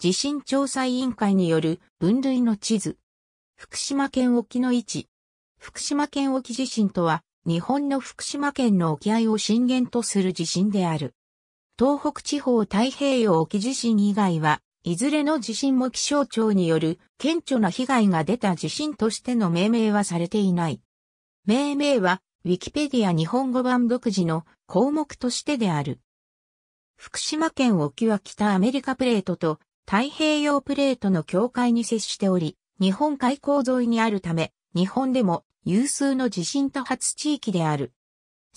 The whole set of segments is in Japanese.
地震調査委員会による分類の地図。福島県沖の位置。福島県沖地震とは、日本の福島県の沖合を震源とする地震である。東北地方太平洋沖地震以外は、いずれの地震も気象庁による顕著な被害が出た地震としての命名はされていない。命名は、ウィキペディア日本語版独自の項目としてである。福島県沖は北アメリカプレートと太平洋プレートの境界に接しており、日本海溝沿いにあるため、日本でも有数の地震多発地域である。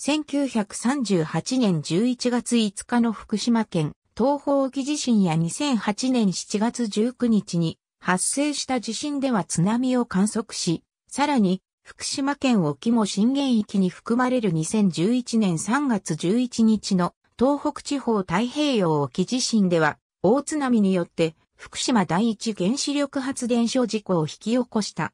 1938年11月5日の福島県東方沖地震や2008年7月19日に発生した地震では津波を観測し、さらに福島県沖も震源域に含まれる2011年3月11日の東北地方太平洋沖地震では大津波によって福島第一原子力発電所事故を引き起こした。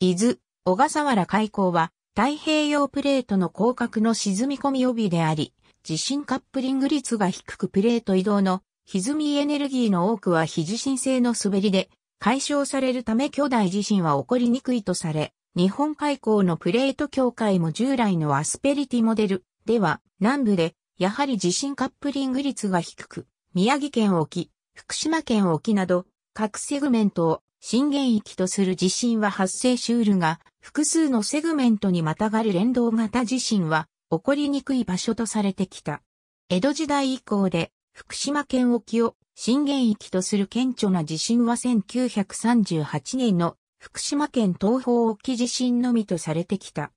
伊豆、小笠原海溝は太平洋プレートの広角の沈み込み帯であり、地震カップリング率が低くプレート移動の歪みエネルギーの多くは非地震性の滑りで解消されるため巨大地震は起こりにくいとされ、日本海溝のプレート境界も従来のアスペリティモデルでは南部でやはり地震カップリング率が低く、宮城県沖、福島県沖など、各セグメントを震源域とする地震は発生しうるが、複数のセグメントにまたがる連動型地震は起こりにくい場所とされてきた。江戸時代以降で福島県沖を震源域とする顕著な地震は1938年の福島県東方沖地震のみとされてきた。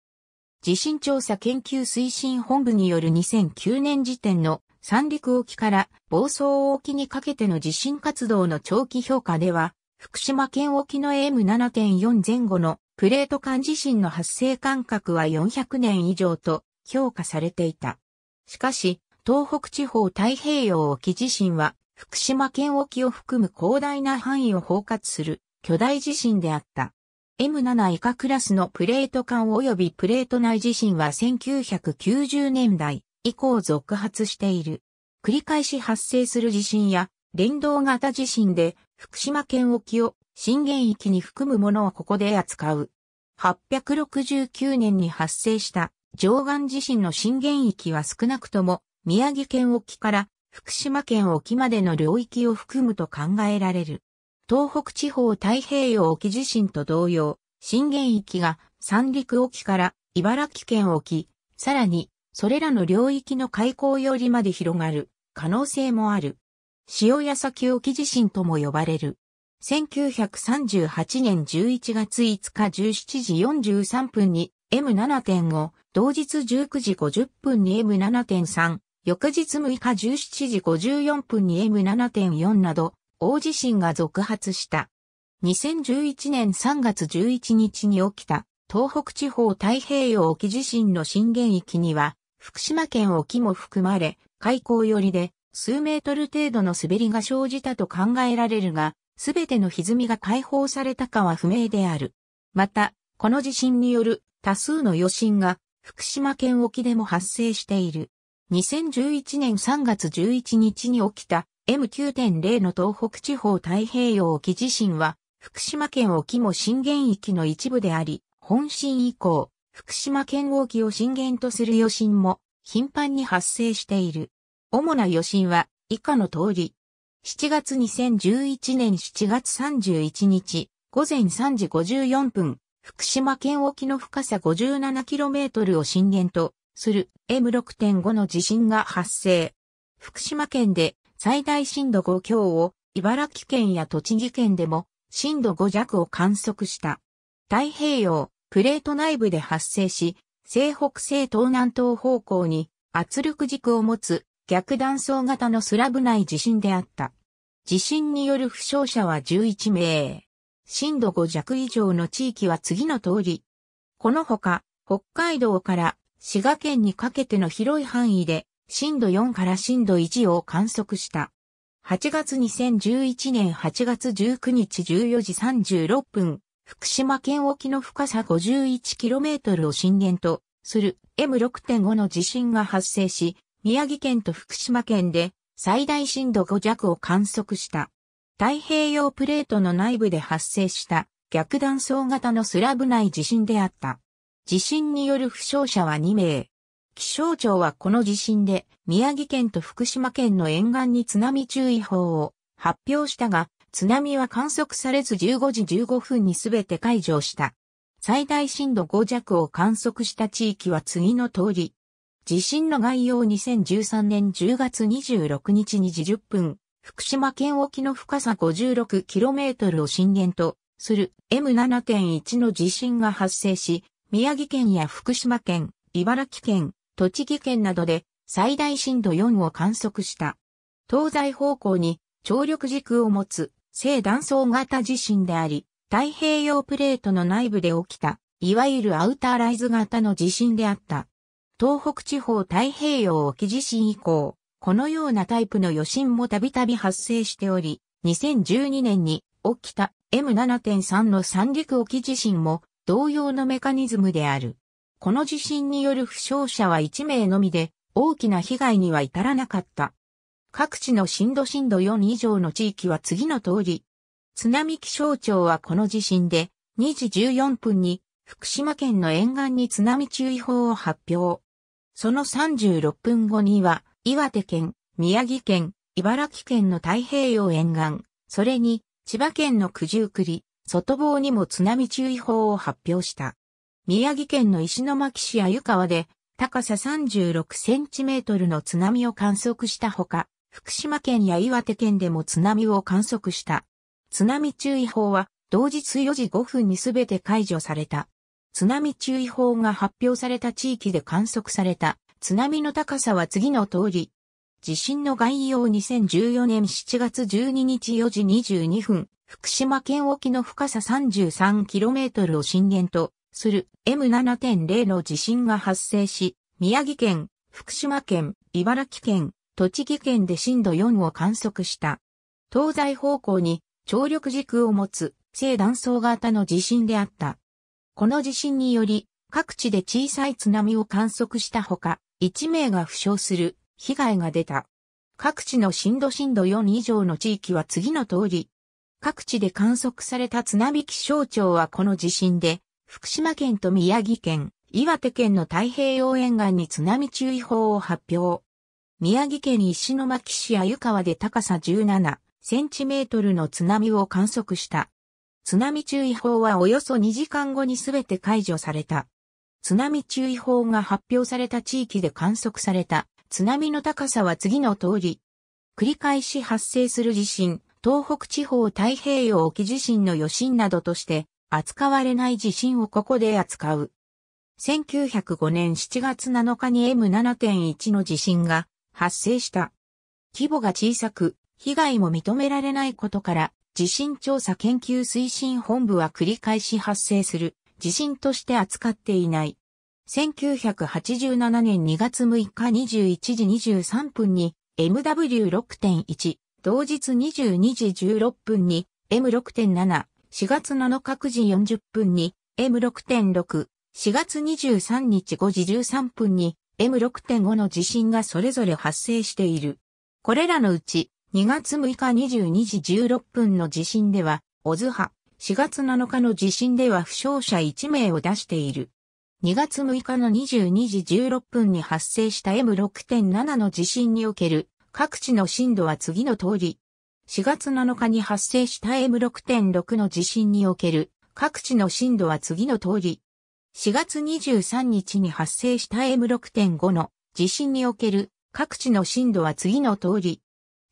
地震調査研究推進本部による2009年時点の三陸沖から房総沖にかけての地震活動の長期評価では、福島県沖の M7.4 前後のプレート間地震の発生間隔は400年以上と評価されていた。しかし、東北地方太平洋沖地震は、福島県沖を含む広大な範囲を包括する巨大地震であった。M7 以下クラスのプレート間及びプレート内地震は1990年代、以降続発している。繰り返し発生する地震や連動型地震で福島県沖を震源域に含むものをここで扱う。869年に発生した上岸地震の震源域は少なくとも宮城県沖から福島県沖までの領域を含むと考えられる。東北地方太平洋沖地震と同様、震源域が三陸沖から茨城県沖、さらにそれらの領域の海溝よりまで広がる可能性もある。潮屋先沖地震とも呼ばれる。1938年11月5日17時43分に M7.5、同日19時50分に M7.3、翌日6日17時54分に M7.4 など、大地震が続発した。2011年3月11日に起きた東北地方太平洋沖地震の震源域には福島県沖も含まれ、海溝寄りで数メートル程度の滑りが生じたと考えられるが、すべての歪みが解放されたかは不明である。また、この地震による多数の余震が福島県沖でも発生している。2011年3月11日に起きた M9.0 の東北地方太平洋沖地震は福島県沖も震源域の一部であり、本震以降、福島県沖を震源とする余震も頻繁に発生している。主な余震は以下の通り。7月2011年7月31日午前3時54分、福島県沖の深さ 57km を震源とする M6.5 の地震が発生。福島県で最大震度5強を茨城県や栃木県でも震度5弱を観測した。太平洋プレート内部で発生し、西北西東南東方向に圧力軸を持つ逆断層型のスラブ内地震であった。地震による負傷者は11名。震度5弱以上の地域は次の通り。このほか、北海道から滋賀県にかけての広い範囲で震度4から震度1を観測した。8月2011年8月19日14時36分、福島県沖の深さ 51km を震源とする M6.5 の地震が発生し、宮城県と福島県で最大震度5弱を観測した。太平洋プレートの内部で発生した逆断層型のスラブ内地震であった。地震による負傷者は2名。気象庁はこの地震で宮城県と福島県の沿岸に津波注意報を発表したが、津波は観測されず15時15分にすべて解除した。最大震度5弱を観測した地域は次の通り。地震の概要2013年10月26日2時10分、福島県沖の深さ 56km を震源とする M7.1 の地震が発生し、宮城県や福島県、茨城県、栃木県などで最大震度4を観測した。東西方向に張力軸を持つ正断層型地震であり、太平洋プレートの内部で起きた、いわゆるアウターライズ型の地震であった。東北地方太平洋沖地震以降、このようなタイプの余震もたびたび発生しており、2012年に起きた M7.3 の三陸沖地震も同様のメカニズムである。この地震による負傷者は1名のみで、大きな被害には至らなかった。各地の震度震度4以上の地域は次の通り。津波気象庁はこの地震で2時14分に福島県の沿岸に津波注意報を発表。その36分後には岩手県、宮城県、茨城県の太平洋沿岸、それに千葉県の九十九里、外房にも津波注意報を発表した。宮城県の石巻市や湯川で高さ36センチメートルの津波を観測したほか、福島県や岩手県でも津波を観測した。津波注意報は同日4時5分にすべて解除された。津波注意報が発表された地域で観測された津波の高さは次の通り。地震の概要2014年7月12日4時22分、福島県沖の深さ 33km を震源とする M7.0 の地震が発生し、宮城県、福島県、茨城県、栃木県で震度4を観測した。東西方向に張力軸を持つ正断層型の地震であった。この地震により各地で小さい津波を観測したほか、1名が負傷する被害が出た。各地の震度震度4以上の地域は次の通り。各地で観測された津波気象庁はこの地震で、福島県と宮城県、岩手県の太平洋沿岸に津波注意報を発表。宮城県石巻市鮎川で高さ17センチメートルの津波を観測した。津波注意報はおよそ2時間後にすべて解除された。津波注意報が発表された地域で観測された津波の高さは次の通り。繰り返し発生する地震、東北地方太平洋沖地震の余震などとして扱われない地震をここで扱う。1905年7月7日に M7.1 の地震が発生した。規模が小さく、被害も認められないことから、地震調査研究推進本部は繰り返し発生する地震として扱っていない。1987年2月6日21時23分に MW6.1 同日22時16分に M6.74 月7日9時40分に M6.64 月23日5時13分に M6.5 の地震がそれぞれ発生している。これらのうち、2月6日22時16分の地震では、オズハ、4月7日の地震では負傷者1名を出している。2月6日の22時16分に発生した M6.7 の地震における各地の震度は次の通り。4月7日に発生した M6.6 の地震における各地の震度は次の通り。4月23日に発生した M6.5 の地震における各地の震度は次の通り、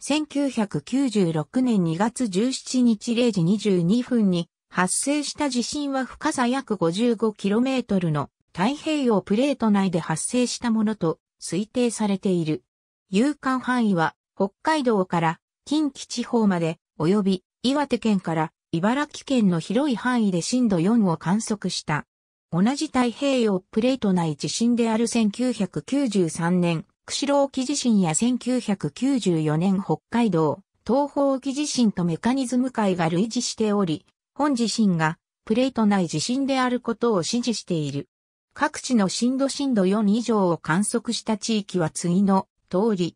1996年2月17日0時22分に発生した地震は深さ約 55km の太平洋プレート内で発生したものと推定されている。有感範囲は北海道から近畿地方まで及び岩手県から茨城県の広い範囲で震度4を観測した。同じ太平洋プレート内地震である1993年、釧路沖地震や1994年北海道、東方沖地震とメカニズム界が類似しており、本地震がプレート内地震であることを支持している。各地の震度震度4以上を観測した地域は次の通り。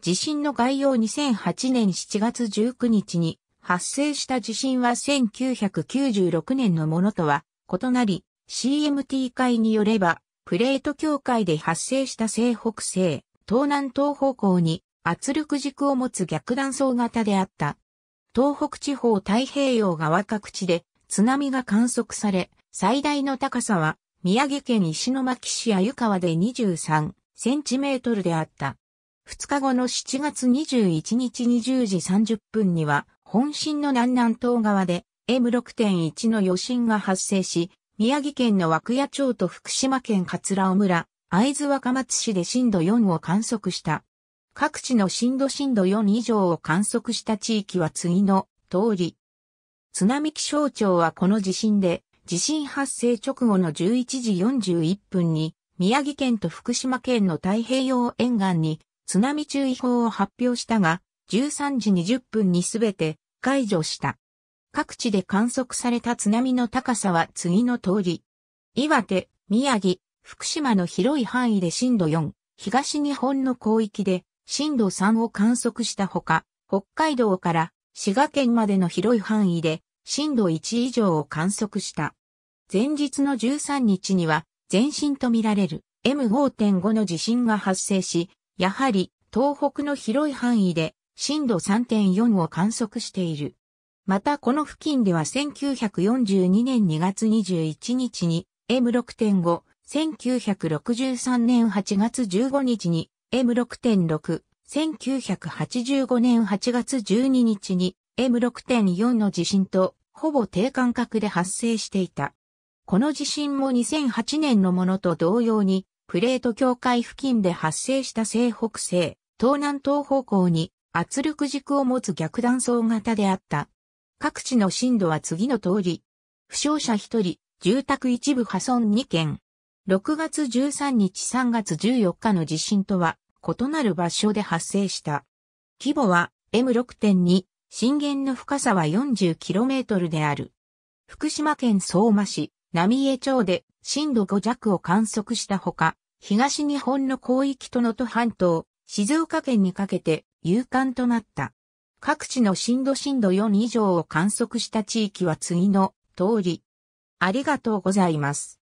地震の概要2008年7月19日に発生した地震は1996年のものとは異なり、CMT 会によれば、プレート境界で発生した西北西、東南東方向に圧力軸を持つ逆断層型であった。東北地方太平洋側各地で津波が観測され、最大の高さは宮城県石巻市や湯川で23センチメートルであった。2日後の7月21日20時30分には、本震の南南東側で M6.1 の余震が発生し、宮城県の涌谷町と福島県桂尾村、会津若松市で震度4を観測した。各地の震度震度4以上を観測した地域は次の通り。津波気象庁はこの地震で、地震発生直後の11時41分に、宮城県と福島県の太平洋沿岸に津波注意報を発表したが、13時20分にすべて解除した。各地で観測された津波の高さは次の通り。岩手、宮城、福島の広い範囲で震度4、東日本の広域で震度3を観測したほか、北海道から滋賀県までの広い範囲で震度1以上を観測した。前日の13日には前震とみられる M5.5 の地震が発生し、やはり東北の広い範囲で震度3.4を観測している。またこの付近では1942年2月21日に M6.5、1963年8月15日に M6.6、1985年8月12日に M6.4 の地震とほぼ低間隔で発生していた。この地震も2008年のものと同様にプレート境界付近で発生した西北西、東南東方向に圧力軸を持つ逆断層型であった。各地の震度は次の通り。負傷者1人、住宅一部破損2件。6月13日3月14日の地震とは異なる場所で発生した。規模は M6.2、震源の深さは 40km である。福島県相馬市、浪江町で震度5弱を観測したほか、東日本の広域と能登半島、静岡県にかけて有感となった。各地の震度震度4以上を観測した地域は次の通り。ありがとうございます。